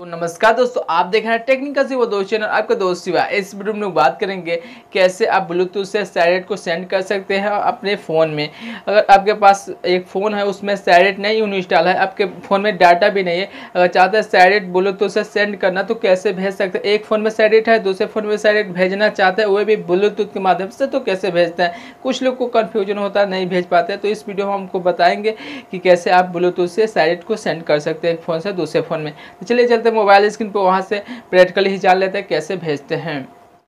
तो नमस्कार दोस्तों आप देख रहे हैं टेक्निकल से वो दोस्त चैनल आपका दोस्त शिवा इस वीडियो में बात करेंगे कैसे आप ब्लूटूथ से सैरेट को सेंड कर सकते हैं अपने फ़ोन में अगर आपके पास एक फ़ोन है उसमें सैटेलाइट नहीं इंस्टॉल है आपके फ़ोन में डाटा भी नहीं है अगर चाहते हैं सैटेलाइट ब्लूटूथ से सेंड करना तो कैसे भेज सकते हैं एक फ़ोन में सैटेलाइट है दूसरे फ़ोन में सैटेलाइट भेजना चाहते हैं वह भी ब्लूटूथ के माध्यम से तो कैसे भेजते हैं कुछ लोग को कन्फ्यूजन होता है नहीं भेज पाते तो इस वीडियो में हमको बताएंगे कि कैसे आप ब्लूटूथ से सैटेलाइट को सेंड कर सकते हैं एक फ़ोन से दूसरे फ़ोन में तो चलिए चलते थे मोबाइल स्क्रीन पर वहाँ से प्रैक्टिकली ही जान लेते हैं कैसे भेजते हैं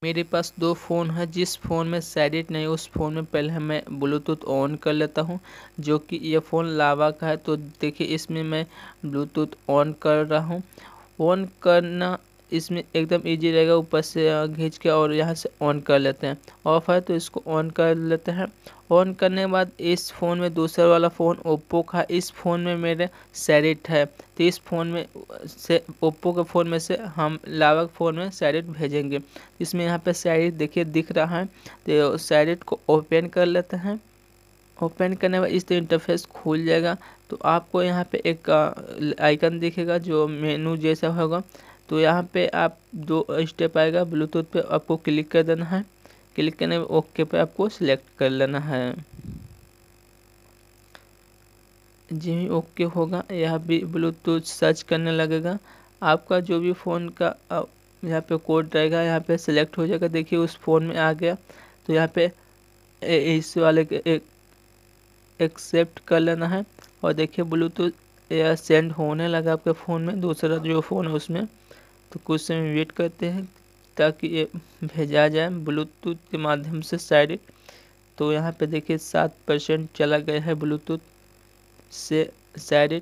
मेरे पास दो फ़ोन है जिस फ़ोन में सैडिट नहीं उस फ़ोन में पहले मैं ब्लूटूथ ऑन कर लेता हूँ जो कि ये फ़ोन लावा का है तो देखिए इसमें मैं ब्लूटूथ ऑन कर रहा हूँ ऑन करना इसमें एकदम इजी रहेगा ऊपर से घींच के और यहाँ से ऑन कर लेते हैं ऑफ है तो इसको ऑन कर लेते हैं ऑन करने के बाद इस फ़ोन में दूसरा वाला फ़ोन ओप्पो का इस फ़ोन में मेरे सैरिट है तो इस फ़ोन में से ओप्पो के फ़ोन में से हम लावा के फ़ोन में सैरिट भेजेंगे इसमें यहाँ पे सैरिट देखिए दिख रहा है तो सैरिट को ओपन कर लेते हैं ओपन करने बाद इस तरह इंटरफेस खुल जाएगा तो आपको यहाँ पे एक आइकन दिखेगा जो मेनू जैसा होगा तो यहाँ पे आप दो स्टेप आएगा ब्लूटूथ पे आपको क्लिक कर देना है क्लिक करने में ओके पे आपको सिलेक्ट कर लेना है जी ओके होगा यह भी ब्लूटूथ सर्च करने लगेगा आपका जो भी फ़ोन का यहाँ पे कोड रहेगा यहाँ पे सिलेक्ट हो जाएगा देखिए उस फ़ोन में आ गया तो यहाँ पे इस वाले एक एक्सेप्ट कर लेना है और देखिए ब्लूटूथ सेंड होने लगा आपके फ़ोन में दूसरा जो फ़ोन है उसमें तो कुछ समय वेट करते हैं ताकि ये भेजा जाए ब्लूटूथ के माध्यम से साइड तो यहाँ पे देखिए सात परसेंट चला गया है ब्लूटूथ से साइड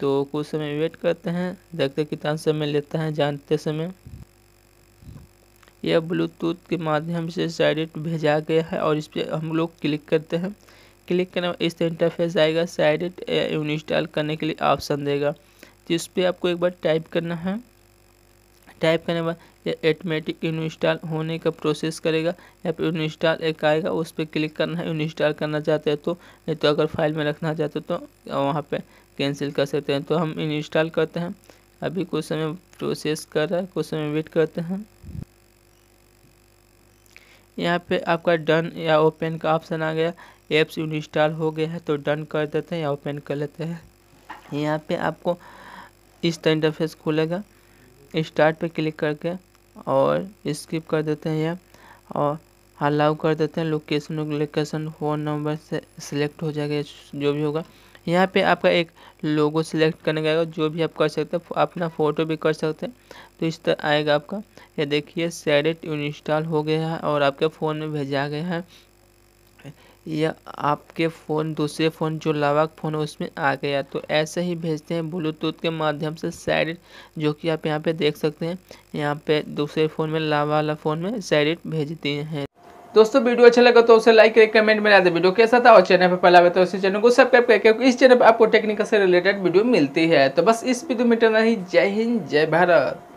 तो कुछ समय वेट करते हैं देखते कितना समय लेता है जानते समय यह ब्लूटूथ के माध्यम से साइड भेजा गया है और इस पर हम लोग क्लिक करते हैं क्लिक करने इस इंटरफेस आएगा साइड इंस्टॉल करने के लिए ऑप्शन देगा जिस पर आपको एक बार टाइप करना है टाइप करने के बाद ये ऑटोमेटिक इंस्टॉल होने का प्रोसेस करेगा या फिर इंस्टॉल एक आएगा उस पर क्लिक करना है इंस्टॉल करना चाहते हैं तो नहीं तो अगर फाइल में रखना चाहते हैं तो वहाँ पर कैंसिल कर सकते हैं तो हम इंस्टॉल करते हैं अभी कुछ समय प्रोसेस कर रहा है कुछ समय वेट करते हैं यहाँ पे आपका डन या ओपन का ऑप्शन आ गया एप्स इंस्टॉल हो गया है तो डन कर देते हैं या ओपन कर लेते हैं यहाँ पर आपको इस तरह इंटरफेस खुलेगा स्टार्ट पे क्लिक करके और स्किप कर देते हैं या और अलाउ कर देते हैं लोकेशन लोकेशन फ़ोन नंबर से सिलेक्ट हो जाएगा जो भी होगा यहाँ पे आपका एक लोगो सिलेक्ट करने का आएगा जो भी आप कर सकते हैं अपना फ़ोटो भी कर सकते हैं तो इस तरह आएगा आपका ये देखिए सैडेट इंस्टॉल हो गया है और आपके फ़ोन में भेजा गया है या आपके फ़ोन दूसरे फ़ोन जो लावाक फ़ोन है उसमें आ गया तो ऐसे ही भेजते हैं ब्लूटूथ के माध्यम से सैडिट जो कि आप यहाँ पे देख सकते हैं यहाँ पे दूसरे फ़ोन में लावा वाला फ़ोन में सैडिट भेजते हैं दोस्तों वीडियो अच्छा लगा तो उसे लाइक करें कमेंट में आते वीडियो कैसा था और चैनल पर पहला तो उसी चैनल को सब्सक्राइब करें क्योंकि इस चैनल पर आपको टेक्निकल से रिलेटेड वीडियो मिलती है तो बस इस वीडियो में टना ही जय हिंद जय भारत